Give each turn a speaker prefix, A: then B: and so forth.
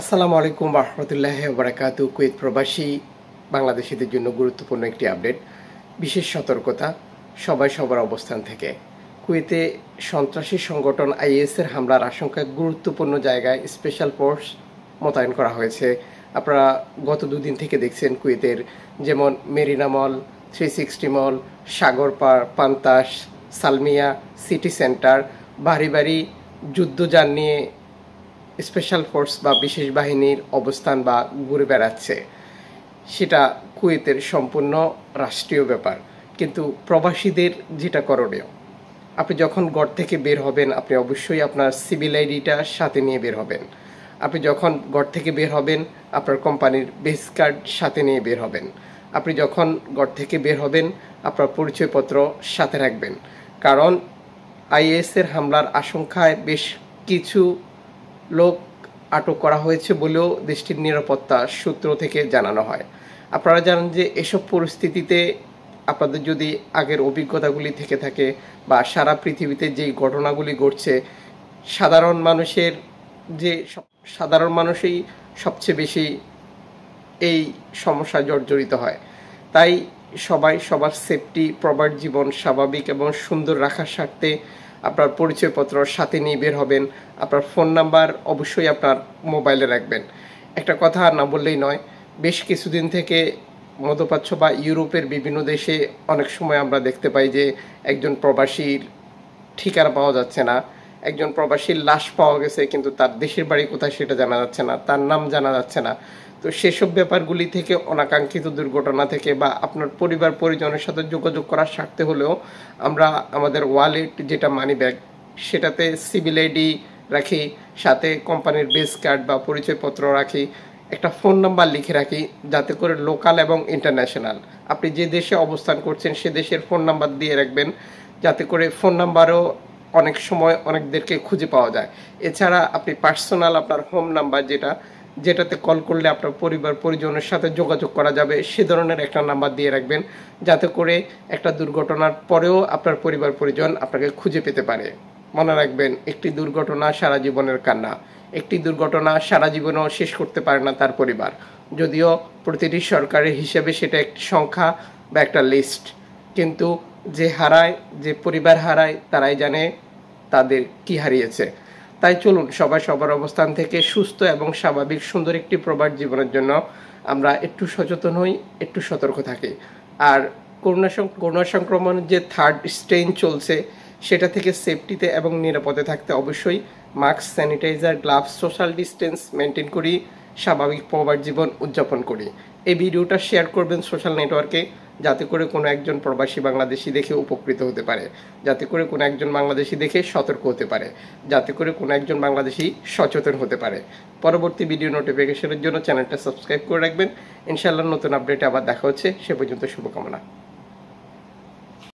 A: আসসালামু আলাইকুম রহমতুল্লাহ বারাকাত কুয়েত প্রবাসী বাংলাদেশিদের জন্য গুরুত্বপূর্ণ একটি আপডেট বিশেষ সতর্কতা সবাই সবার অবস্থান থেকে কুয়েতে সন্ত্রাসী সংগঠন আইএসের হামলার আশঙ্কায় গুরুত্বপূর্ণ জায়গায় স্পেশাল ফোর্স মোতায়েন করা হয়েছে আপনারা গত দুদিন থেকে দেখছেন কুয়েতের যেমন Marina mall three sixty mall সাগর পান্তাস সালমিয়া সিটি সেন্টার বাড়ি বাড়ি যুদ্ধযান নিয়ে স্পেশাল ফোর্স বা বিশেষ বাহিনীর অবস্থান বা ঘুরে বেড়াচ্ছে সেটা কুয়েতের সম্পূর্ণ রাষ্ট্রীয় ব্যাপার কিন্তু প্রবাসীদের যেটা করণীয় আপনি যখন ঘর থেকে বের হবেন আপনি অবশ্যই আপনার সিভিল আইডিটা সাথে নিয়ে বের হবেন আপনি যখন ঘর থেকে বের হবেন আপনার কোম্পানির বেস কার্ড সাথে নিয়ে বের হবেন আপনি যখন ঘর থেকে বের হবেন আপনার পরিচয়পত্র সাথে রাখবেন কারণ আইএসের হামলার আশঙ্কায় বেশ কিছু লোক আটক করা হয়েছে বলেও দেশটির নিরাপত্তা সূত্র থেকে জানানো হয় আপনারা জানেন যে এসব পরিস্থিতিতে আপনাদের যদি আগের অভিজ্ঞতাগুলি থেকে থাকে বা সারা পৃথিবীতে যেই ঘটনাগুলি ঘটছে সাধারণ মানুষের যে সাধারণ মানুষই সবচেয়ে বেশি এই সমস্যা জর্জরিত হয় তাই সবাই সবার সেফটি প্রবার জীবন স্বাভাবিক এবং সুন্দর রাখার স্বার্থে আপনার পরিচয়পত্র সাথে নিয়ে বের হবেন আপনার ফোন নাম্বার অবশ্যই আপনার মোবাইলে রাখবেন একটা কথা না বললেই নয় বেশ কিছুদিন থেকে মধ্যপ্রাচ্য বা ইউরোপের বিভিন্ন দেশে অনেক সময় আমরা দেখতে পাই যে একজন প্রবাসীর ঠিকানা পাওয়া যাচ্ছে না একজন প্রবাসীর লাশ পাওয়া গেছে কিন্তু তার দেশের বাড়ি কোথায় সেটা জানা যাচ্ছে না তার নাম জানা যাচ্ছে না তো সেসব ব্যাপারগুলি থেকে অনাকাঙ্ক্ষিত দুর্ঘটনা থেকে বা আপনার পরিবার পরিজনের সাথে যোগাযোগ করার স্বার্থে হলেও আমরা আমাদের ওয়ালেট যেটা মানি ব্যাগ সেটাতে সিভিল আইডি রাখি সাথে কোম্পানির বেস কার্ড বা পরিচয়পত্র রাখি একটা ফোন নাম্বার লিখে রাখি যাতে করে লোকাল এবং ইন্টারন্যাশনাল আপনি যে দেশে অবস্থান করছেন সে দেশের ফোন নাম্বার দিয়ে রাখবেন যাতে করে ফোন নাম্বারও অনেক সময় অনেকদেরকে খুঁজে পাওয়া যায় এছাড়া আপনি পার্সোনাল আপনার হোম নাম্বার যেটা যেটাতে কল করলে আপনার পরিবার পরিজনের সাথে যোগাযোগ করা যাবে সে ধরনের একটা নাম্বার দিয়ে রাখবেন যাতে করে একটা দুর্ঘটনার পরেও আপনার পরিবার পরিজন আপনাকে খুঁজে পেতে পারে মনে রাখবেন একটি দুর্ঘটনা সারা জীবনের কান্না একটি দুর্ঘটনা সারা জীবনেও শেষ করতে পারে না তার পরিবার যদিও প্রতিটি সরকারের হিসেবে সেটা একটি সংখ্যা বা একটা লিস্ট কিন্তু যে হারায় যে পরিবার হারায় তারাই জানে তাদের কি হারিয়েছে তাই চলুন সবাই সবার অবস্থান থেকে সুস্থ এবং স্বাভাবিক সুন্দর একটি প্রবাদ জীবনের জন্য আমরা একটু সচেতন হই একটু সতর্ক থাকি আর করোনা করোনা সংক্রমণের যে থার্ড স্ট্রেন চলছে সেটা থেকে সেফটিতে এবং নিরাপদে থাকতে অবশ্যই mask sanitiser gloves social distance maintain করি স্বাভাবিক প্রবাদ জীবন উদযাপন করি এই ভিডিওটা শেয়ার করবেন সোশ্যাল নেটওয়ার্কে যাতে করে কোনো একজন প্রবাসী বাংলাদেশি দেখে উপকৃত হতে পারে যাতে করে কোনো একজন বাংলাদেশি দেখে সতর্ক হতে পারে যাতে করে কোনো একজন বাংলাদেশি সচেতন হতে পারে পরবর্তী ভিডিও নোটিফিকেশনের জন্য চ্যানেলটা সাবস্ক্রাইব করে রাখবেন ইনশাআল্লাহ নতুন আপডেটে আবার দেখা হচ্ছে সে পর্যন্ত শুভকামনা